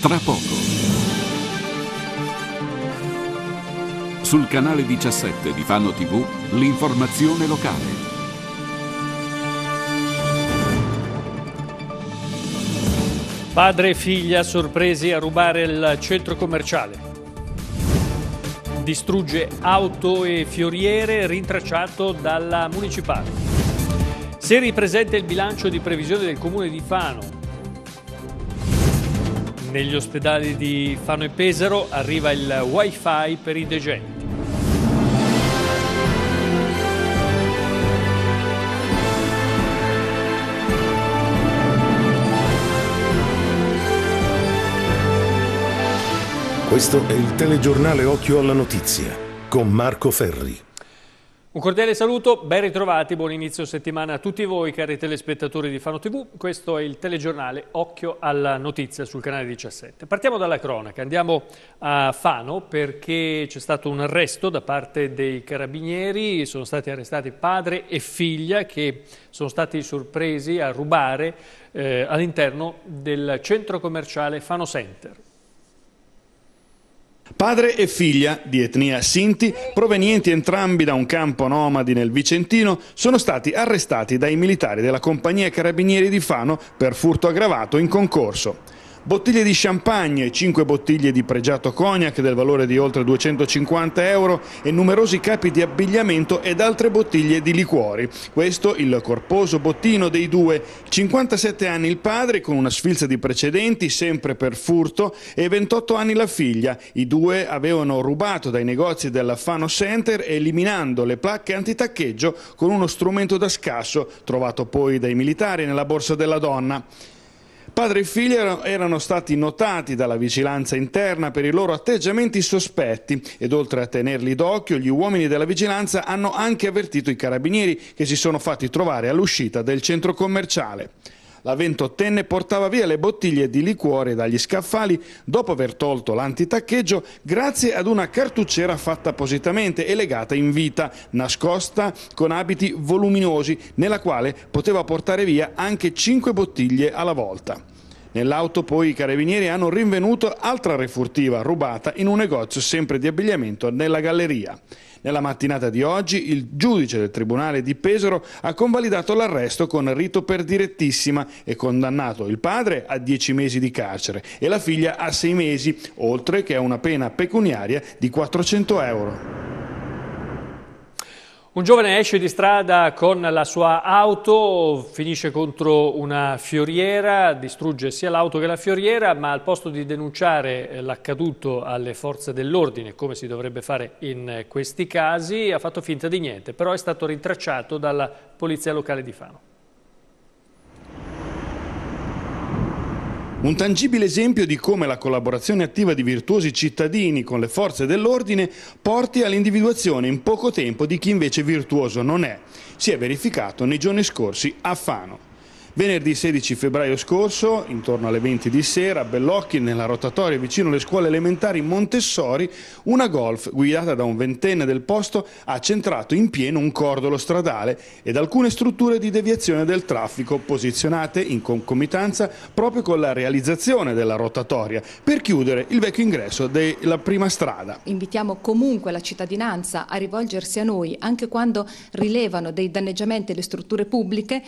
Tra poco. Sul canale 17 di Fano TV, l'informazione locale. Padre e figlia sorpresi a rubare il centro commerciale. Distrugge auto e fioriere rintracciato dalla municipale. Se ripresenta il bilancio di previsione del comune di Fano, negli ospedali di Fano e Pesaro arriva il wifi per i degenti. Questo è il telegiornale Occhio alla Notizia con Marco Ferri. Un cordiale saluto, ben ritrovati, buon inizio settimana a tutti voi cari telespettatori di Fano TV. Questo è il telegiornale Occhio alla notizia sul canale 17. Partiamo dalla cronaca, andiamo a Fano perché c'è stato un arresto da parte dei carabinieri, sono stati arrestati padre e figlia che sono stati sorpresi a rubare eh, all'interno del centro commerciale Fano Center. Padre e figlia, di etnia Sinti, provenienti entrambi da un campo nomadi nel Vicentino, sono stati arrestati dai militari della compagnia Carabinieri di Fano per furto aggravato in concorso. Bottiglie di champagne, 5 bottiglie di pregiato cognac del valore di oltre 250 euro e numerosi capi di abbigliamento ed altre bottiglie di liquori. Questo il corposo bottino dei due. 57 anni il padre con una sfilza di precedenti, sempre per furto, e 28 anni la figlia. I due avevano rubato dai negozi della Fano Center eliminando le placche antitaccheggio con uno strumento da scasso trovato poi dai militari nella borsa della donna. Padre e figlio erano stati notati dalla vigilanza interna per i loro atteggiamenti sospetti ed oltre a tenerli d'occhio gli uomini della vigilanza hanno anche avvertito i carabinieri che si sono fatti trovare all'uscita del centro commerciale. La ventottenne portava via le bottiglie di liquore dagli scaffali dopo aver tolto l'antitaccheggio grazie ad una cartucciera fatta appositamente e legata in vita, nascosta con abiti voluminosi, nella quale poteva portare via anche 5 bottiglie alla volta. Nell'auto poi i carabinieri hanno rinvenuto altra refurtiva rubata in un negozio sempre di abbigliamento nella galleria. Nella mattinata di oggi il giudice del Tribunale di Pesaro ha convalidato l'arresto con rito per direttissima e condannato il padre a 10 mesi di carcere e la figlia a 6 mesi, oltre che a una pena pecuniaria di 400 euro. Un giovane esce di strada con la sua auto, finisce contro una fioriera, distrugge sia l'auto che la fioriera, ma al posto di denunciare eh, l'accaduto alle forze dell'ordine, come si dovrebbe fare in eh, questi casi, ha fatto finta di niente, però è stato rintracciato dalla polizia locale di Fano. Un tangibile esempio di come la collaborazione attiva di virtuosi cittadini con le forze dell'ordine porti all'individuazione in poco tempo di chi invece virtuoso non è. Si è verificato nei giorni scorsi a Fano. Venerdì 16 febbraio scorso, intorno alle 20 di sera, a Bellocchi, nella rotatoria vicino alle scuole elementari Montessori, una golf guidata da un ventenne del posto ha centrato in pieno un cordolo stradale ed alcune strutture di deviazione del traffico posizionate in concomitanza proprio con la realizzazione della rotatoria per chiudere il vecchio ingresso della prima strada. Invitiamo comunque la cittadinanza a rivolgersi a noi anche quando rilevano dei danneggiamenti alle strutture pubbliche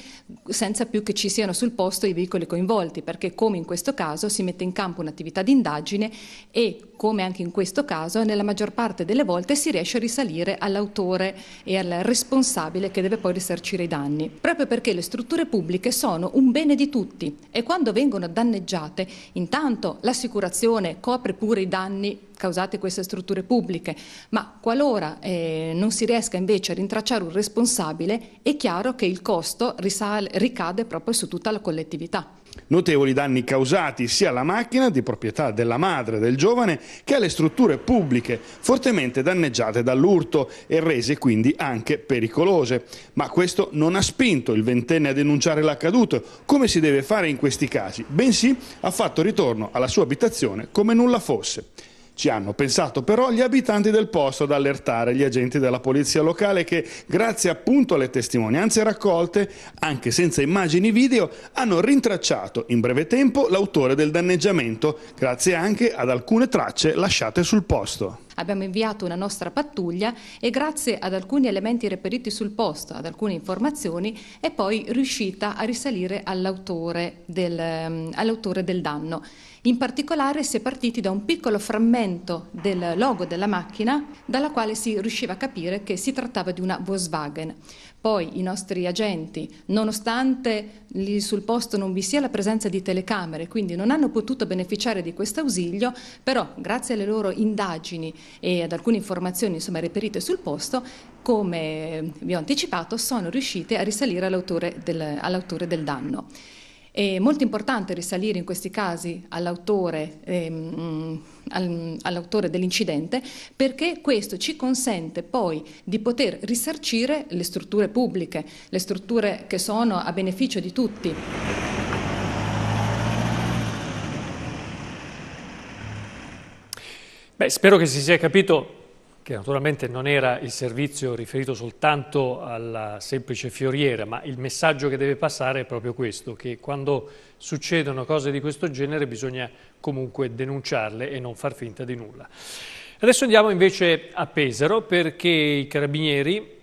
senza più che ci ci siano sul posto i veicoli coinvolti, perché come in questo caso si mette in campo un'attività di indagine e come anche in questo caso nella maggior parte delle volte si riesce a risalire all'autore e al responsabile che deve poi risarcire i danni, proprio perché le strutture pubbliche sono un bene di tutti e quando vengono danneggiate intanto l'assicurazione copre pure i danni causate queste strutture pubbliche, ma qualora eh, non si riesca invece a rintracciare un responsabile, è chiaro che il costo risale, ricade proprio su tutta la collettività. Notevoli danni causati sia alla macchina di proprietà della madre del giovane che alle strutture pubbliche, fortemente danneggiate dall'urto e rese quindi anche pericolose. Ma questo non ha spinto il ventenne a denunciare l'accaduto, come si deve fare in questi casi, bensì ha fatto ritorno alla sua abitazione come nulla fosse. Ci hanno pensato però gli abitanti del posto ad allertare gli agenti della polizia locale che, grazie appunto alle testimonianze raccolte, anche senza immagini video, hanno rintracciato in breve tempo l'autore del danneggiamento, grazie anche ad alcune tracce lasciate sul posto abbiamo inviato una nostra pattuglia e grazie ad alcuni elementi reperiti sul posto, ad alcune informazioni, è poi riuscita a risalire all'autore del, ehm, all del danno. In particolare si è partiti da un piccolo frammento del logo della macchina dalla quale si riusciva a capire che si trattava di una Volkswagen. Poi i nostri agenti, nonostante lì sul posto non vi sia la presenza di telecamere, quindi non hanno potuto beneficiare di questo ausilio, però grazie alle loro indagini e ad alcune informazioni insomma, reperite sul posto, come vi ho anticipato, sono riuscite a risalire all'autore del, all del danno. È molto importante risalire in questi casi all'autore, ehm, all'autore dell'incidente perché questo ci consente poi di poter risarcire le strutture pubbliche, le strutture che sono a beneficio di tutti. Beh, spero che si sia capito che naturalmente non era il servizio riferito soltanto alla semplice fioriera, ma il messaggio che deve passare è proprio questo, che quando succedono cose di questo genere bisogna comunque denunciarle e non far finta di nulla. Adesso andiamo invece a Pesaro perché i carabinieri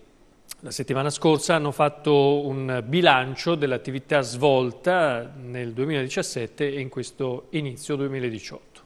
la settimana scorsa hanno fatto un bilancio dell'attività svolta nel 2017 e in questo inizio 2018.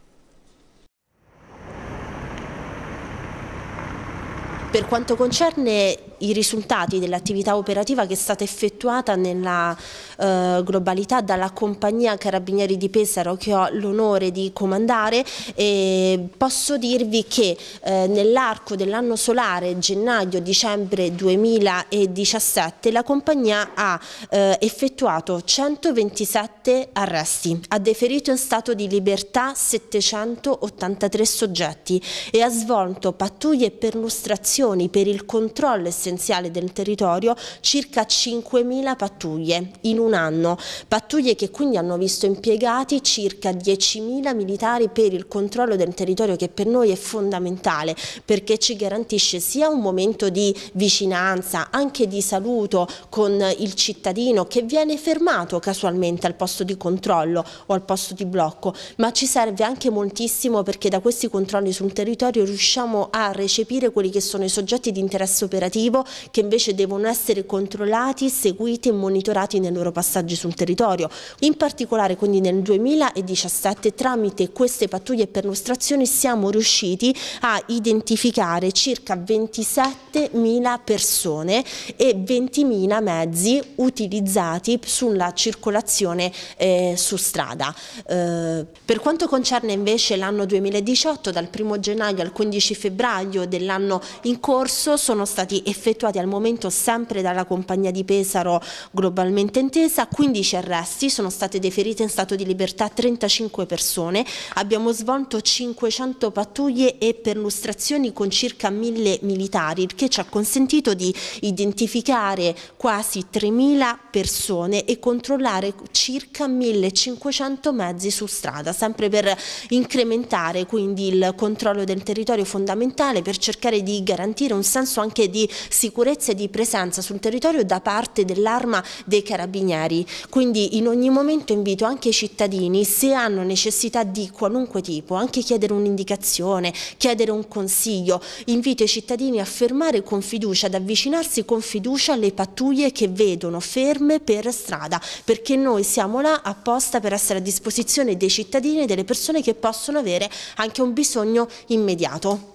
Per quanto concerne i risultati dell'attività operativa che è stata effettuata nella eh, globalità dalla compagnia Carabinieri di Pesaro che ho l'onore di comandare e posso dirvi che eh, nell'arco dell'anno solare gennaio-dicembre 2017 la compagnia ha eh, effettuato 127 arresti, ha deferito in stato di libertà 783 soggetti e ha svolto pattuglie e perlustrazioni per il controllo e essenziale del territorio circa 5.000 pattuglie in un anno, pattuglie che quindi hanno visto impiegati circa 10.000 militari per il controllo del territorio che per noi è fondamentale perché ci garantisce sia un momento di vicinanza, anche di saluto con il cittadino che viene fermato casualmente al posto di controllo o al posto di blocco, ma ci serve anche moltissimo perché da questi controlli sul territorio riusciamo a recepire quelli che sono i soggetti di interesse operativo che invece devono essere controllati, seguiti e monitorati nei loro passaggi sul territorio. In particolare quindi nel 2017 tramite queste pattuglie e perlustrazioni siamo riusciti a identificare circa 27.000 persone e 20.000 mezzi utilizzati sulla circolazione eh, su strada. Eh, per quanto concerne invece l'anno 2018, dal 1 gennaio al 15 febbraio dell'anno in corso sono stati effettuati effettuati al momento sempre dalla compagnia di Pesaro globalmente intesa, 15 arresti, sono state deferite in stato di libertà 35 persone, abbiamo svolto 500 pattuglie e perlustrazioni con circa 1000 militari, il che ci ha consentito di identificare quasi 3000 persone e controllare circa 1500 mezzi su strada, sempre per incrementare quindi il controllo del territorio fondamentale per cercare di garantire un senso anche di sicurezza e di presenza sul territorio da parte dell'arma dei carabinieri. Quindi in ogni momento invito anche i cittadini, se hanno necessità di qualunque tipo, anche chiedere un'indicazione, chiedere un consiglio, invito i cittadini a fermare con fiducia, ad avvicinarsi con fiducia alle pattuglie che vedono ferme per strada, perché noi siamo là apposta per essere a disposizione dei cittadini e delle persone che possono avere anche un bisogno immediato.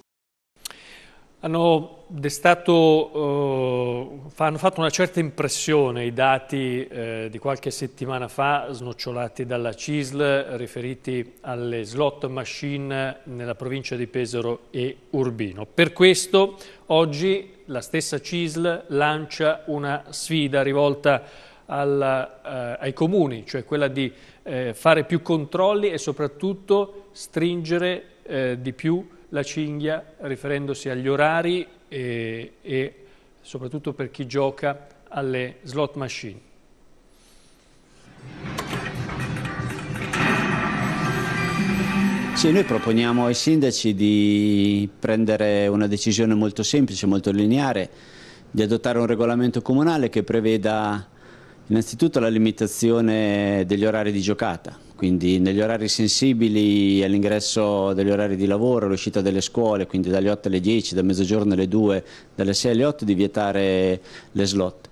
Hanno, destato, eh, hanno fatto una certa impressione i dati eh, di qualche settimana fa snocciolati dalla CISL riferiti alle slot machine nella provincia di Pesaro e Urbino. Per questo oggi la stessa CISL lancia una sfida rivolta alla, eh, ai comuni, cioè quella di eh, fare più controlli e soprattutto stringere eh, di più la cinghia riferendosi agli orari e, e soprattutto per chi gioca alle slot machine. Sì, noi proponiamo ai sindaci di prendere una decisione molto semplice, molto lineare, di adottare un regolamento comunale che preveda innanzitutto la limitazione degli orari di giocata, quindi negli orari sensibili all'ingresso degli orari di lavoro, all'uscita delle scuole, quindi dalle 8 alle 10, da mezzogiorno alle 2, dalle 6 alle 8 di vietare le slot,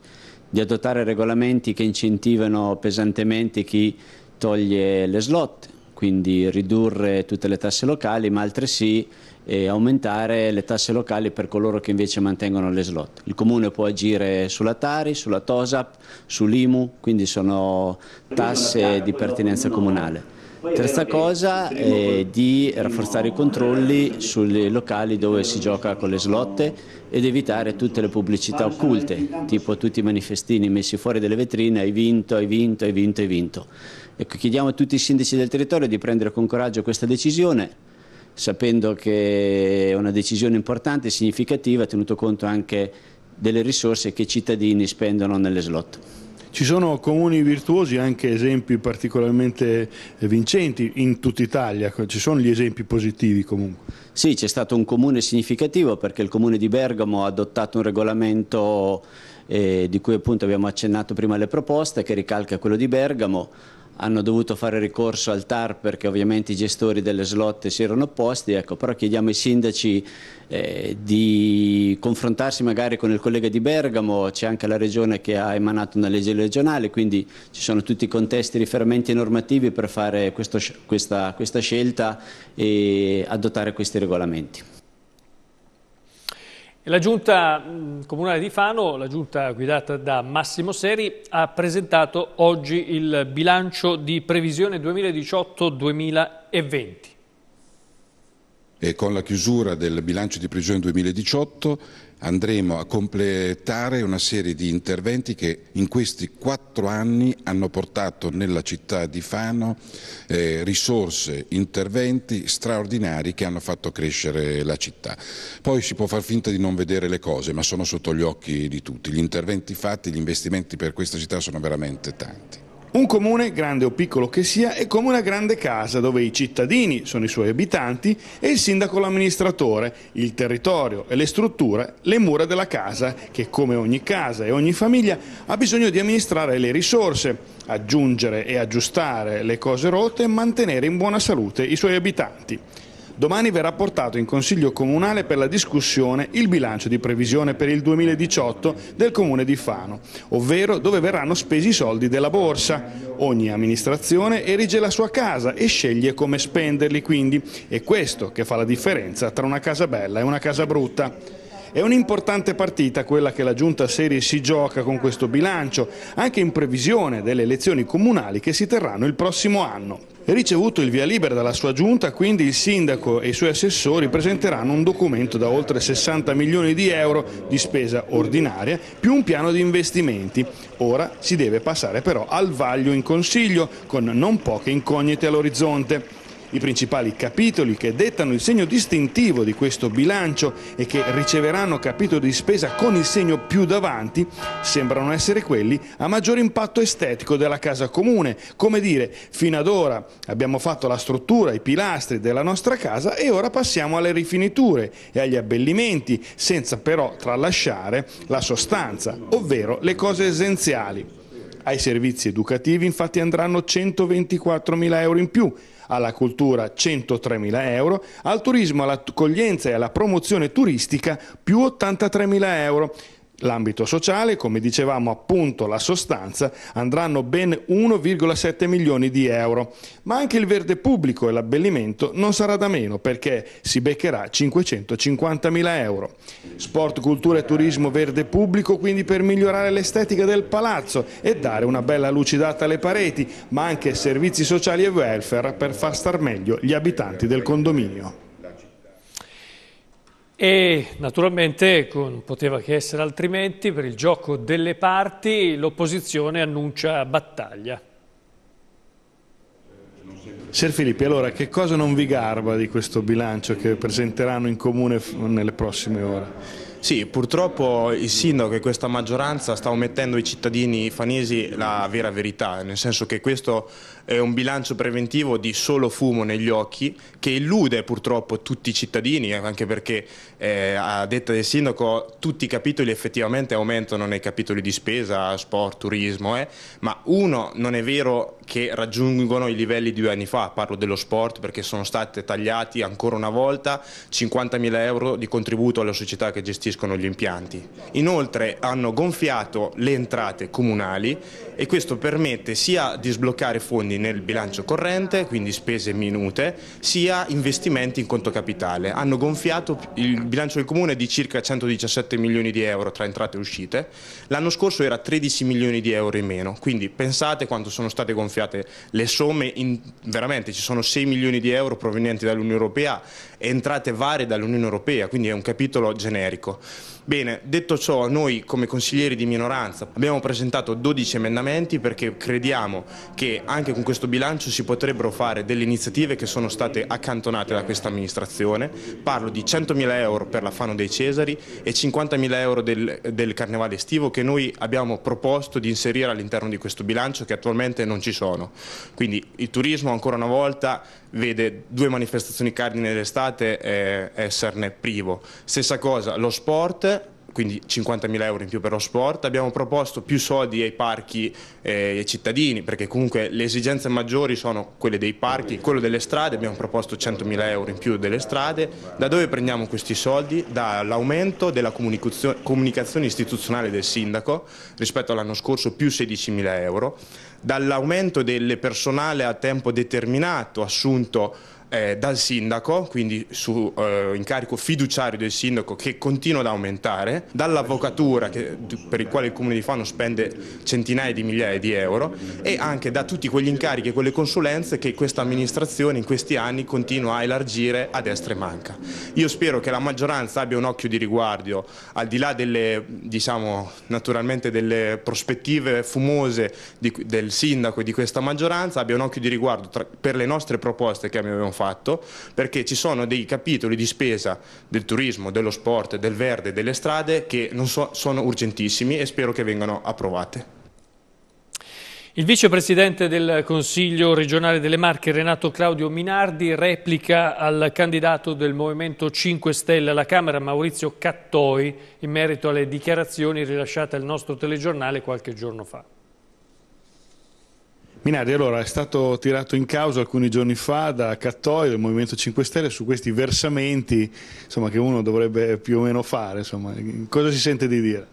di adottare regolamenti che incentivano pesantemente chi toglie le slot, quindi ridurre tutte le tasse locali, ma altresì e aumentare le tasse locali per coloro che invece mantengono le slot. Il Comune può agire sulla Tari, sulla Tosap, sull'IMU, quindi sono tasse di pertinenza comunale. Terza cosa è di rafforzare i controlli sui locali dove si gioca con le slotte ed evitare tutte le pubblicità occulte, tipo tutti i manifestini messi fuori dalle vetrine, hai vinto, hai vinto, hai vinto, hai vinto. Ecco, chiediamo a tutti i sindaci del territorio di prendere con coraggio questa decisione sapendo che è una decisione importante e significativa, tenuto conto anche delle risorse che i cittadini spendono nelle slot. Ci sono comuni virtuosi, anche esempi particolarmente eh, vincenti in tutta Italia, ci sono gli esempi positivi comunque? Sì, c'è stato un comune significativo perché il comune di Bergamo ha adottato un regolamento eh, di cui appunto abbiamo accennato prima le proposte che ricalca quello di Bergamo, hanno dovuto fare ricorso al TAR perché ovviamente i gestori delle slot si erano opposti, ecco, però chiediamo ai sindaci eh, di confrontarsi magari con il collega di Bergamo, c'è anche la regione che ha emanato una legge regionale, quindi ci sono tutti i contesti, riferimenti normativi per fare questo, questa, questa scelta e adottare questi regolamenti. La giunta mm, comunale di Fano, la giunta guidata da Massimo Seri, ha presentato oggi il bilancio di previsione 2018-2020 e con la chiusura del bilancio di prigione 2018 andremo a completare una serie di interventi che in questi quattro anni hanno portato nella città di Fano eh, risorse, interventi straordinari che hanno fatto crescere la città. Poi si può far finta di non vedere le cose, ma sono sotto gli occhi di tutti. Gli interventi fatti, gli investimenti per questa città sono veramente tanti. Un comune, grande o piccolo che sia, è come una grande casa dove i cittadini sono i suoi abitanti e il sindaco l'amministratore, il territorio e le strutture, le mura della casa che come ogni casa e ogni famiglia ha bisogno di amministrare le risorse, aggiungere e aggiustare le cose rotte e mantenere in buona salute i suoi abitanti. Domani verrà portato in Consiglio Comunale per la discussione il bilancio di previsione per il 2018 del Comune di Fano, ovvero dove verranno spesi i soldi della borsa. Ogni amministrazione erige la sua casa e sceglie come spenderli quindi. È questo che fa la differenza tra una casa bella e una casa brutta. È un'importante partita quella che la Giunta Serie si gioca con questo bilancio, anche in previsione delle elezioni comunali che si terranno il prossimo anno. Ricevuto il via libera dalla sua giunta, quindi il sindaco e i suoi assessori presenteranno un documento da oltre 60 milioni di euro di spesa ordinaria più un piano di investimenti. Ora si deve passare però al vaglio in consiglio con non poche incognite all'orizzonte. I principali capitoli che dettano il segno distintivo di questo bilancio e che riceveranno capitoli di spesa con il segno più davanti sembrano essere quelli a maggior impatto estetico della casa comune. Come dire, fino ad ora abbiamo fatto la struttura, i pilastri della nostra casa e ora passiamo alle rifiniture e agli abbellimenti, senza però tralasciare la sostanza, ovvero le cose essenziali. Ai servizi educativi infatti andranno 124 mila euro in più, alla cultura 103.000 euro, al turismo, all'accoglienza e alla promozione turistica più 83.000 euro. L'ambito sociale, come dicevamo appunto la sostanza, andranno ben 1,7 milioni di euro, ma anche il verde pubblico e l'abbellimento non sarà da meno perché si beccherà 550 mila euro. Sport, cultura e turismo verde pubblico quindi per migliorare l'estetica del palazzo e dare una bella lucidata alle pareti, ma anche servizi sociali e welfare per far star meglio gli abitanti del condominio. E naturalmente, non poteva che essere altrimenti, per il gioco delle parti l'opposizione annuncia battaglia. Ser Filippi, allora che cosa non vi garba di questo bilancio che presenteranno in comune nelle prossime ore? Sì, purtroppo il sindaco e questa maggioranza sta omettendo ai cittadini fanesi la vera verità, nel senso che questo è un bilancio preventivo di solo fumo negli occhi che illude purtroppo tutti i cittadini, anche perché eh, a detta del sindaco tutti i capitoli effettivamente aumentano nei capitoli di spesa, sport, turismo, eh, ma uno non è vero che raggiungono i livelli di due anni fa, parlo dello sport perché sono stati tagliati ancora una volta 50.000 euro di contributo alla società che gestiscono costruiscono gli impianti. Inoltre hanno gonfiato le entrate comunali e questo permette sia di sbloccare fondi nel bilancio corrente, quindi spese minute, sia investimenti in conto capitale. Hanno gonfiato il bilancio del comune di circa 117 milioni di euro tra entrate e uscite, l'anno scorso era 13 milioni di euro in meno, quindi pensate quanto sono state gonfiate le somme, in, veramente ci sono 6 milioni di euro provenienti dall'Unione Europea, e entrate varie dall'Unione Europea, quindi è un capitolo generico. Bene, detto ciò, noi come consiglieri di minoranza abbiamo presentato 12 emendamenti perché crediamo che anche con questo bilancio si potrebbero fare delle iniziative che sono state accantonate da questa amministrazione. Parlo di 100.000 euro per la Fano dei Cesari e 50.000 euro del, del carnevale estivo che noi abbiamo proposto di inserire all'interno di questo bilancio che attualmente non ci sono. Quindi il turismo ancora una volta vede due manifestazioni cardine dell'estate e esserne privo. Stessa cosa lo sport, quindi 50.000 euro in più per lo sport, abbiamo proposto più soldi ai parchi e eh, ai cittadini perché comunque le esigenze maggiori sono quelle dei parchi, quello delle strade, abbiamo proposto 100.000 euro in più delle strade, da dove prendiamo questi soldi? Dall'aumento della comunicazione istituzionale del sindaco rispetto all'anno scorso più 16.000 euro, dall'aumento del personale a tempo determinato assunto eh, dal sindaco, quindi su eh, incarico fiduciario del sindaco che continua ad aumentare, dall'avvocatura per il quale il comune di Fano spende centinaia di migliaia di euro e anche da tutti quegli incarichi e quelle consulenze che questa amministrazione in questi anni continua a elargire a destra e manca. Io spero che la maggioranza abbia un occhio di riguardo al di là delle, diciamo, naturalmente delle prospettive fumose di, del sindaco e di questa maggioranza, abbia un occhio di riguardo tra, per le nostre proposte che abbiamo fatto fatto perché ci sono dei capitoli di spesa del turismo, dello sport, del verde, delle strade che so, sono urgentissimi e spero che vengano approvate. Il vicepresidente del Consiglio regionale delle Marche, Renato Claudio Minardi, replica al candidato del Movimento 5 Stelle alla Camera, Maurizio Cattoi, in merito alle dichiarazioni rilasciate al nostro telegiornale qualche giorno fa. Minardi, allora è stato tirato in causa alcuni giorni fa da Cattoi del Movimento 5 Stelle su questi versamenti insomma, che uno dovrebbe più o meno fare. Insomma. Cosa si sente di dire?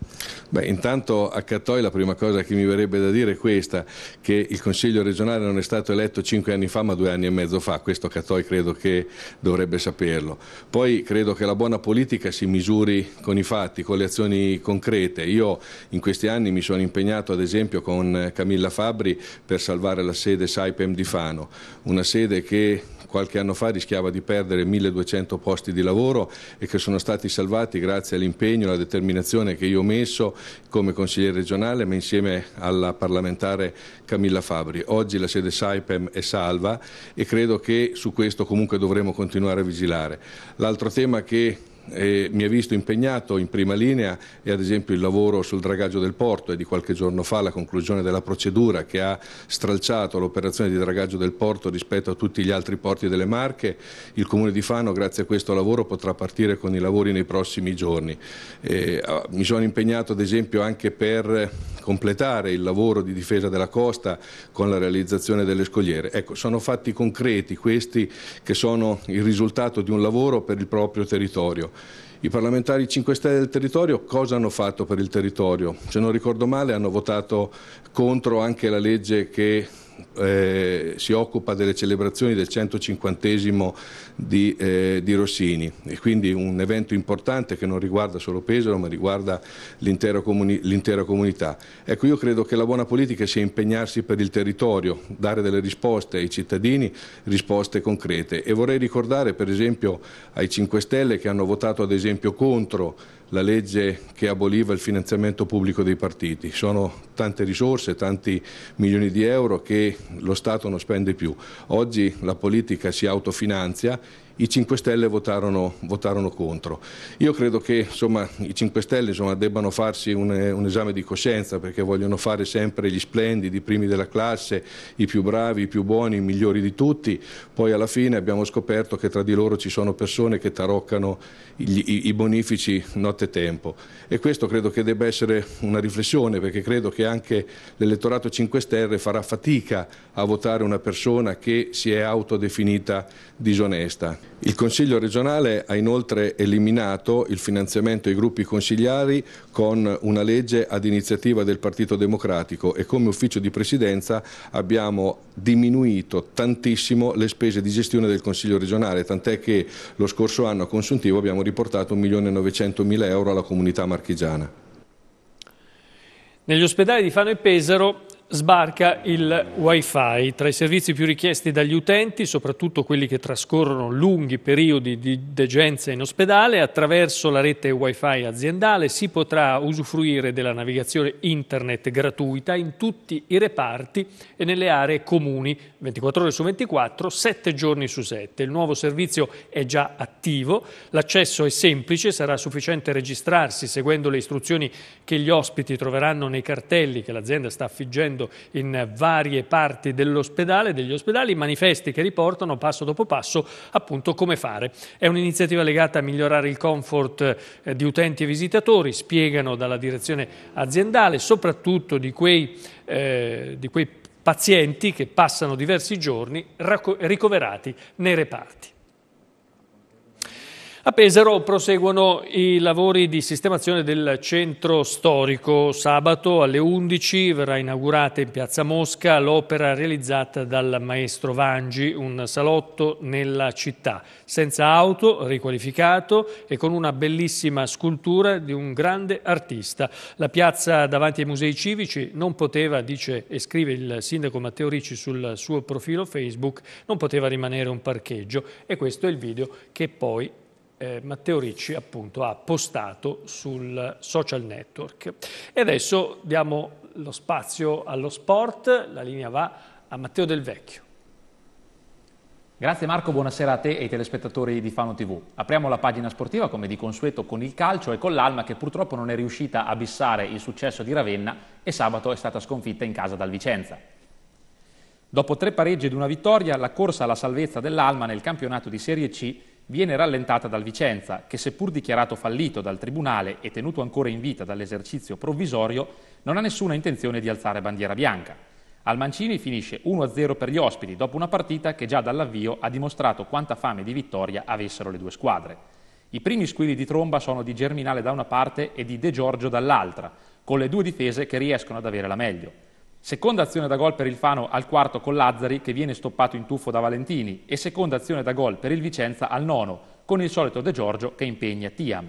Beh, intanto a Cattoi la prima cosa che mi verrebbe da dire è questa, che il Consiglio regionale non è stato eletto cinque anni fa ma due anni e mezzo fa, questo Cattoi credo che dovrebbe saperlo. Poi credo che la buona politica si misuri con i fatti, con le azioni concrete. Io in questi anni mi sono impegnato ad esempio con Camilla Fabri per salvare salvare la sede Saipem di Fano, una sede che qualche anno fa rischiava di perdere 1200 posti di lavoro e che sono stati salvati grazie all'impegno e alla determinazione che io ho messo come consigliere regionale ma insieme alla parlamentare Camilla Fabri. Oggi la sede Saipem è salva e credo che su questo comunque dovremo continuare a vigilare. L'altro tema che e mi ha visto impegnato in prima linea e ad esempio il lavoro sul dragaggio del porto e di qualche giorno fa la conclusione della procedura che ha stralciato l'operazione di dragaggio del porto rispetto a tutti gli altri porti delle Marche, il Comune di Fano grazie a questo lavoro potrà partire con i lavori nei prossimi giorni. E ah, mi sono impegnato ad esempio anche per completare il lavoro di difesa della costa con la realizzazione delle scogliere. Ecco, sono fatti concreti questi che sono il risultato di un lavoro per il proprio territorio. I parlamentari 5 Stelle del territorio cosa hanno fatto per il territorio? Se non ricordo male hanno votato contro anche la legge che eh, si occupa delle celebrazioni del 150 di, eh, di, Rossini e quindi un evento importante che non riguarda solo Pesaro ma riguarda l'intera comuni comunità. Ecco io credo che la buona politica sia impegnarsi per il territorio, dare delle risposte ai cittadini, risposte concrete e vorrei ricordare per esempio ai 5 Stelle che hanno votato ad esempio contro la legge che aboliva il finanziamento pubblico dei partiti. Sono tante risorse, tanti milioni di euro che lo Stato non spende più. Oggi la politica si autofinanzia i 5 Stelle votarono, votarono contro. Io credo che insomma, i 5 Stelle insomma, debbano farsi un, un, esame di coscienza perché vogliono fare sempre gli splendidi, i primi della classe, i più bravi, i più buoni, i migliori di tutti. Poi alla fine abbiamo scoperto che tra di loro ci sono persone che taroccano gli, i, i bonifici notte tempo. E questo credo che debba essere una riflessione perché credo che anche l'elettorato 5 Stelle farà fatica a votare una persona che si è autodefinita disonesta. Il Consiglio regionale ha inoltre eliminato il finanziamento ai gruppi consigliari con una legge ad iniziativa del Partito Democratico e come ufficio di presidenza abbiamo diminuito tantissimo le spese di gestione del Consiglio regionale, tant'è che lo scorso anno a consuntivo abbiamo riportato 1.900.000 euro alla comunità marchigiana. Negli ospedali di Fano e Pesaro Sbarca il wifi tra i servizi più richiesti dagli utenti, soprattutto quelli che trascorrono lunghi periodi di degenza in ospedale. Attraverso la rete wifi aziendale si potrà usufruire della navigazione internet gratuita in tutti i reparti e nelle aree comuni 24 ore su 24, 7 giorni su 7. Il nuovo servizio è già attivo, l'accesso è semplice, sarà sufficiente registrarsi seguendo le istruzioni che gli ospiti troveranno nei cartelli che l'azienda sta affiggendo accadendo in varie parti dell'ospedale, degli ospedali, manifesti che riportano passo dopo passo appunto come fare. È un'iniziativa legata a migliorare il comfort eh, di utenti e visitatori, spiegano dalla direzione aziendale, soprattutto di quei, eh, di quei pazienti che passano diversi giorni ricoverati nei reparti. A Pesaro proseguono i lavori di sistemazione del centro storico. Sabato alle 11 verrà inaugurata in Piazza Mosca l'opera realizzata dal maestro Vangi, un salotto nella città, senza auto, riqualificato e con una bellissima scultura di un grande artista. La piazza davanti ai musei civici non poteva, dice e scrive il sindaco Matteo Ricci sul suo profilo Facebook, non poteva rimanere un parcheggio e questo è il video che poi eh, Matteo Ricci appunto ha postato sul social network. E adesso diamo lo spazio allo sport, la linea va a Matteo Del Vecchio. Grazie Marco, buonasera a te e ai telespettatori di Fano TV. Apriamo la pagina sportiva come di consueto con il calcio e con l'Alma che purtroppo non è riuscita a bissare il successo di Ravenna e sabato è stata sconfitta in casa dal Vicenza. Dopo tre pareggi ed una vittoria, la corsa alla salvezza dell'Alma nel campionato di Serie C viene rallentata dal Vicenza, che seppur dichiarato fallito dal Tribunale e tenuto ancora in vita dall'esercizio provvisorio, non ha nessuna intenzione di alzare bandiera bianca. Al Mancini finisce 1-0 per gli ospiti, dopo una partita che già dall'avvio ha dimostrato quanta fame di vittoria avessero le due squadre. I primi squilli di tromba sono di Germinale da una parte e di De Giorgio dall'altra, con le due difese che riescono ad avere la meglio. Seconda azione da gol per il Fano al quarto con Lazzari che viene stoppato in tuffo da Valentini e seconda azione da gol per il Vicenza al nono con il solito De Giorgio che impegna Tiam.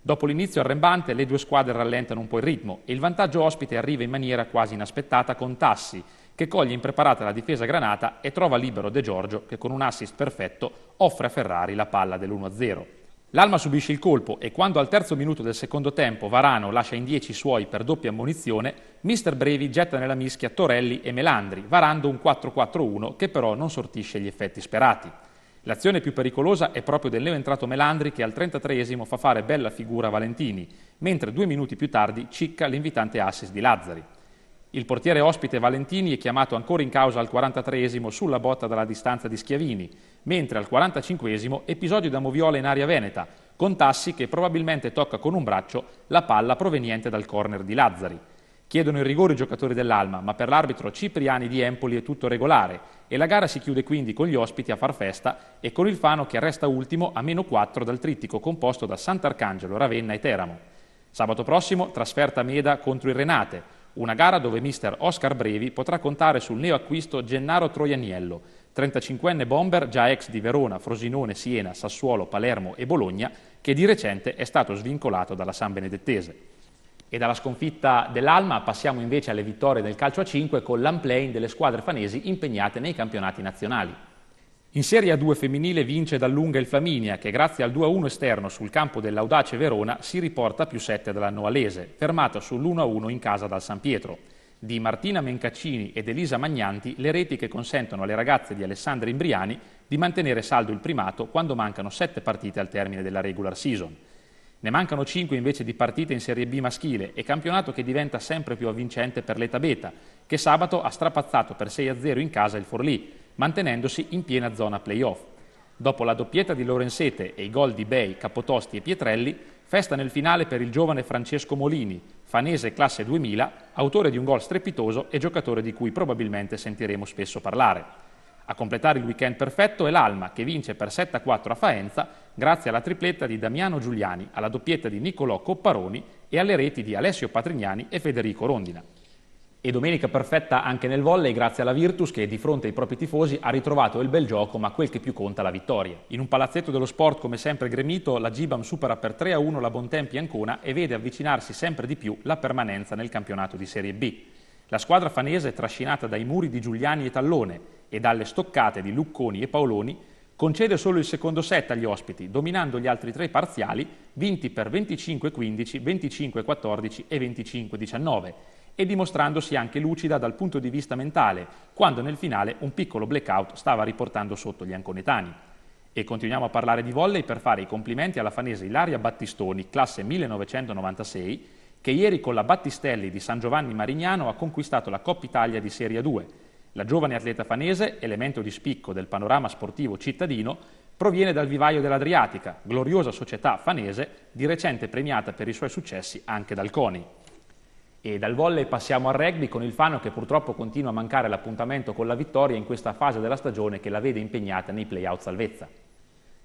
Dopo l'inizio arrembante le due squadre rallentano un po' il ritmo e il vantaggio ospite arriva in maniera quasi inaspettata con Tassi che coglie impreparata la difesa granata e trova libero De Giorgio che con un assist perfetto offre a Ferrari la palla dell'1-0. L'Alma subisce il colpo e quando al terzo minuto del secondo tempo Varano lascia in 10 i suoi per doppia ammonizione, Mr. Brevi getta nella mischia Torelli e Melandri, varando un 4-4-1 che però non sortisce gli effetti sperati. L'azione più pericolosa è proprio del neo entrato Melandri che al 33esimo fa fare bella figura a Valentini, mentre due minuti più tardi cicca l'invitante assist di Lazzari. Il portiere ospite Valentini è chiamato ancora in causa al 43esimo sulla botta dalla distanza di Schiavini, mentre al 45esimo episodio da moviola in aria veneta, con Tassi che probabilmente tocca con un braccio la palla proveniente dal corner di Lazzari. Chiedono il rigore i giocatori dell'Alma, ma per l'arbitro Cipriani di Empoli è tutto regolare e la gara si chiude quindi con gli ospiti a far festa e con il Fano che resta ultimo a meno 4 dal trittico composto da Sant'Arcangelo, Ravenna e Teramo. Sabato prossimo trasferta Meda contro il Renate, una gara dove mister Oscar Brevi potrà contare sul neoacquisto Gennaro Troianiello, 35enne bomber già ex di Verona, Frosinone, Siena, Sassuolo, Palermo e Bologna, che di recente è stato svincolato dalla San Benedettese. E dalla sconfitta dell'Alma passiamo invece alle vittorie del calcio a 5 con l'unplaying delle squadre fanesi impegnate nei campionati nazionali. In Serie A2 femminile vince dall'Unga il Flaminia, che grazie al 2-1 esterno sul campo dell'Audace Verona si riporta più 7 dalla Noalese, fermata sull'1-1 in casa dal San Pietro. Di Martina Mencaccini ed Elisa Magnanti le reti che consentono alle ragazze di Alessandra Imbriani di mantenere saldo il primato quando mancano 7 partite al termine della regular season. Ne mancano 5 invece di partite in Serie B maschile e campionato che diventa sempre più avvincente per l'età beta, che sabato ha strapazzato per 6-0 in casa il Forlì, mantenendosi in piena zona playoff. Dopo la doppietta di Lorenzete e i gol di Bei, Capotosti e Pietrelli, festa nel finale per il giovane Francesco Molini, fanese classe 2000, autore di un gol strepitoso e giocatore di cui probabilmente sentiremo spesso parlare. A completare il weekend perfetto è l'Alma, che vince per 7-4 a Faenza grazie alla tripletta di Damiano Giuliani, alla doppietta di Niccolò Copparoni e alle reti di Alessio Patrignani e Federico Rondina. E domenica perfetta anche nel volley grazie alla Virtus che di fronte ai propri tifosi ha ritrovato il bel gioco ma quel che più conta la vittoria. In un palazzetto dello sport come sempre gremito la Gibam supera per 3-1 la Bontempi Ancona e vede avvicinarsi sempre di più la permanenza nel campionato di Serie B. La squadra fanese è trascinata dai muri di Giuliani e Tallone e dalle stoccate di Lucconi e Paoloni concede solo il secondo set agli ospiti, dominando gli altri tre parziali, vinti per 25-15, 25-14 e 25-19 e dimostrandosi anche lucida dal punto di vista mentale, quando nel finale un piccolo blackout stava riportando sotto gli anconetani. E continuiamo a parlare di volley per fare i complimenti alla fanese Ilaria Battistoni, classe 1996, che ieri con la Battistelli di San Giovanni Marignano ha conquistato la Coppa Italia di Serie 2. La giovane atleta fanese, elemento di spicco del panorama sportivo cittadino, proviene dal vivaio dell'Adriatica, gloriosa società fanese di recente premiata per i suoi successi anche dal CONI. E dal volley passiamo al rugby con il Fano che purtroppo continua a mancare l'appuntamento con la vittoria in questa fase della stagione che la vede impegnata nei play-out salvezza.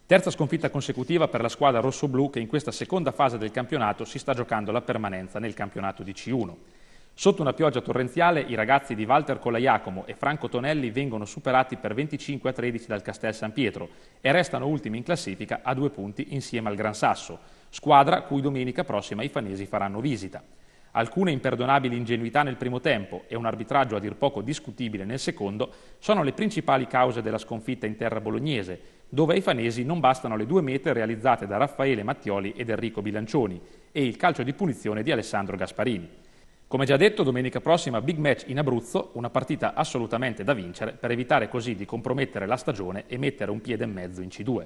Terza sconfitta consecutiva per la squadra rossoblù che in questa seconda fase del campionato si sta giocando la permanenza nel campionato di C1. Sotto una pioggia torrenziale i ragazzi di Walter Colaiacomo e Franco Tonelli vengono superati per 25 a 13 dal Castel San Pietro e restano ultimi in classifica a due punti insieme al Gran Sasso, squadra cui domenica prossima i fanesi faranno visita alcune imperdonabili ingenuità nel primo tempo e un arbitraggio a dir poco discutibile nel secondo sono le principali cause della sconfitta in terra bolognese, dove ai fanesi non bastano le due mete realizzate da Raffaele Mattioli ed Enrico Bilancioni e il calcio di punizione di Alessandro Gasparini. Come già detto, domenica prossima big match in Abruzzo, una partita assolutamente da vincere per evitare così di compromettere la stagione e mettere un piede e mezzo in C2.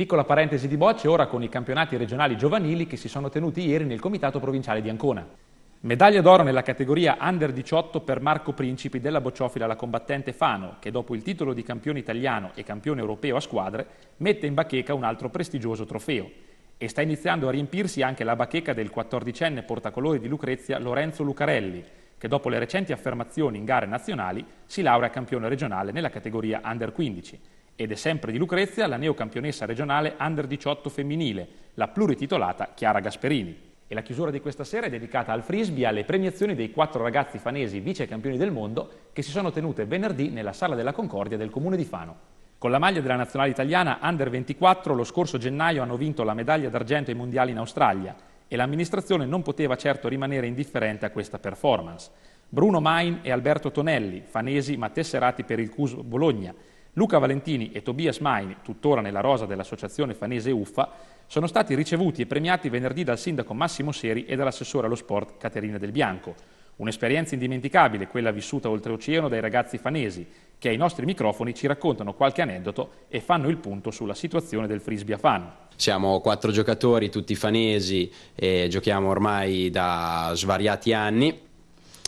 Piccola parentesi di bocce ora con i campionati regionali giovanili che si sono tenuti ieri nel Comitato Provinciale di Ancona. Medaglia d'oro nella categoria Under 18 per Marco Principi della bocciofila la combattente Fano, che dopo il titolo di campione italiano e campione europeo a squadre, mette in bacheca un altro prestigioso trofeo. E sta iniziando a riempirsi anche la bacheca del 14enne portacolori di Lucrezia Lorenzo Lucarelli, che dopo le recenti affermazioni in gare nazionali si laurea campione regionale nella categoria Under 15 ed è sempre di Lucrezia la neocampionessa regionale under 18 femminile, la plurititolata Chiara Gasperini. E la chiusura di questa sera è dedicata al frisbee e alle premiazioni dei quattro ragazzi fanesi vice campioni del mondo che si sono tenute venerdì nella Sala della Concordia del Comune di Fano. Con la maglia della nazionale italiana under 24 lo scorso gennaio hanno vinto la medaglia d'argento ai mondiali in Australia e l'amministrazione non poteva certo rimanere indifferente a questa performance. Bruno Main e Alberto Tonelli, fanesi ma tesserati per il CUS Bologna, Luca Valentini e Tobias Maini, tuttora nella rosa dell'associazione fanese Uffa, sono stati ricevuti e premiati venerdì dal sindaco Massimo Seri e dall'assessore allo sport Caterina Del Bianco. Un'esperienza indimenticabile, quella vissuta oltreoceano dai ragazzi fanesi, che ai nostri microfoni ci raccontano qualche aneddoto e fanno il punto sulla situazione del frisbee a fan. Siamo quattro giocatori, tutti fanesi, e giochiamo ormai da svariati anni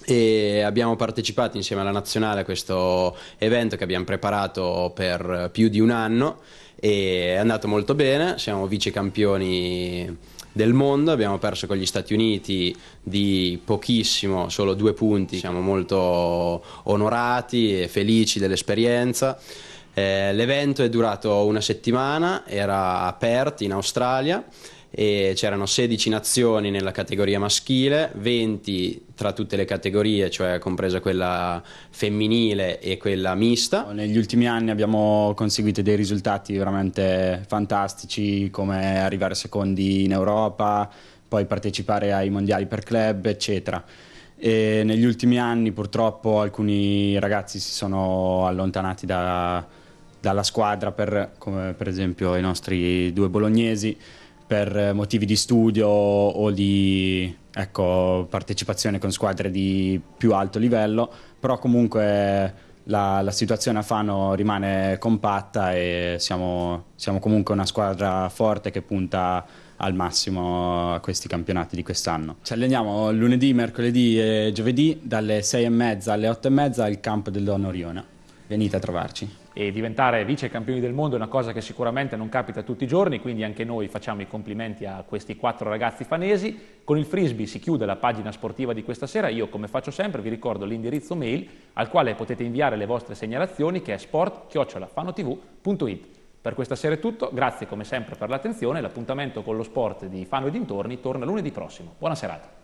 e abbiamo partecipato insieme alla nazionale a questo evento che abbiamo preparato per più di un anno e è andato molto bene, siamo vice campioni del mondo, abbiamo perso con gli Stati Uniti di pochissimo, solo due punti, siamo molto onorati e felici dell'esperienza. Eh, l'evento è durato una settimana, era aperto in Australia e c'erano 16 nazioni nella categoria maschile, 20 tra tutte le categorie, cioè compresa quella femminile e quella mista. Negli ultimi anni abbiamo conseguito dei risultati veramente fantastici come arrivare secondi in Europa, poi partecipare ai mondiali per club, eccetera. E negli ultimi anni purtroppo alcuni ragazzi si sono allontanati da, dalla squadra per, come per esempio i nostri due bolognesi per motivi di studio o di ecco, partecipazione con squadre di più alto livello, però comunque la, la situazione a Fano rimane compatta e siamo, siamo, comunque una squadra forte che punta al massimo a questi campionati di quest'anno. Ci alleniamo lunedì, mercoledì e giovedì dalle 6 e mezza alle 8 e mezza al campo del Don dell'Onoriona. Venite a trovarci e diventare vice campioni del mondo è una cosa che sicuramente non capita tutti i giorni, quindi anche noi facciamo i complimenti a questi quattro ragazzi fanesi. Con il frisbee si chiude la pagina sportiva di questa sera, io come faccio sempre vi ricordo l'indirizzo mail al quale potete inviare le vostre segnalazioni che è sport Per questa sera è tutto, grazie come sempre per l'attenzione, l'appuntamento con lo sport di Fano e dintorni torna lunedì prossimo. Buona serata.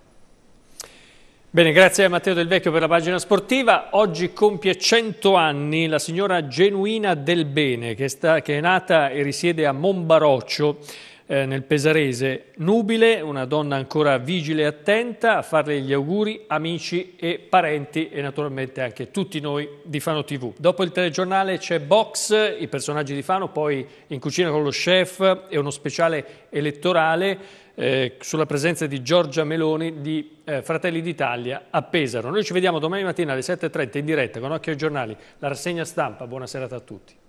Bene, grazie a Matteo Del Vecchio per la pagina sportiva. Oggi compie 100 anni la signora Genuina Del Bene, che, sta, che è nata e risiede a Monbaroccio, eh, nel Pesarese. Nubile, una donna ancora vigile e attenta, a farle gli auguri amici e parenti e naturalmente anche tutti noi di Fano TV. Dopo il telegiornale c'è Box, i personaggi di Fano, poi in cucina con lo chef e uno speciale elettorale eh, sulla presenza di Giorgia Meloni di eh, Fratelli d'Italia a Pesaro. Noi ci vediamo domani mattina alle 7.30 in diretta con Occhio ai Giornali, la rassegna stampa. Buona serata a tutti.